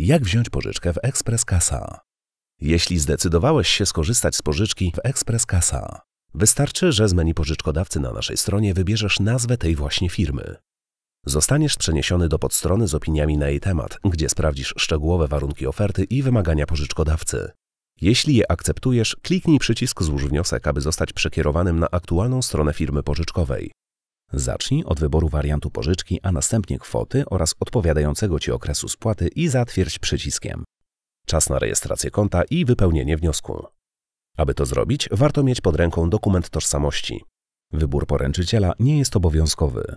Jak wziąć pożyczkę w Ekspres Kasa? Jeśli zdecydowałeś się skorzystać z pożyczki w Ekspres Kasa, wystarczy, że z menu pożyczkodawcy na naszej stronie wybierzesz nazwę tej właśnie firmy. Zostaniesz przeniesiony do podstrony z opiniami na jej temat, gdzie sprawdzisz szczegółowe warunki oferty i wymagania pożyczkodawcy. Jeśli je akceptujesz, kliknij przycisk Złóż wniosek, aby zostać przekierowanym na aktualną stronę firmy pożyczkowej. Zacznij od wyboru wariantu pożyczki, a następnie kwoty oraz odpowiadającego Ci okresu spłaty i zatwierdź przyciskiem. Czas na rejestrację konta i wypełnienie wniosku. Aby to zrobić, warto mieć pod ręką dokument tożsamości. Wybór poręczyciela nie jest obowiązkowy.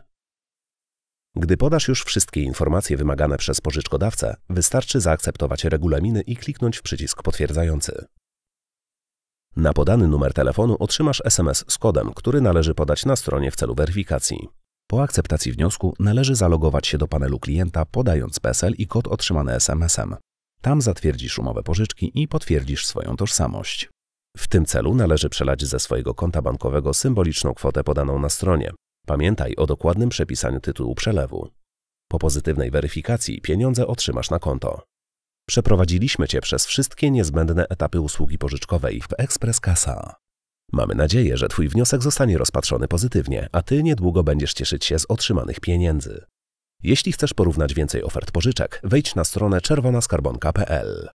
Gdy podasz już wszystkie informacje wymagane przez pożyczkodawcę, wystarczy zaakceptować regulaminy i kliknąć w przycisk potwierdzający. Na podany numer telefonu otrzymasz SMS z kodem, który należy podać na stronie w celu weryfikacji. Po akceptacji wniosku należy zalogować się do panelu klienta podając PESEL i kod otrzymany SMS-em. Tam zatwierdzisz umowę pożyczki i potwierdzisz swoją tożsamość. W tym celu należy przelać ze swojego konta bankowego symboliczną kwotę podaną na stronie. Pamiętaj o dokładnym przepisaniu tytułu przelewu. Po pozytywnej weryfikacji pieniądze otrzymasz na konto. Przeprowadziliśmy Cię przez wszystkie niezbędne etapy usługi pożyczkowej w Ekspres Kasa. Mamy nadzieję, że Twój wniosek zostanie rozpatrzony pozytywnie, a Ty niedługo będziesz cieszyć się z otrzymanych pieniędzy. Jeśli chcesz porównać więcej ofert pożyczek, wejdź na stronę czerwonaskarbonka.pl.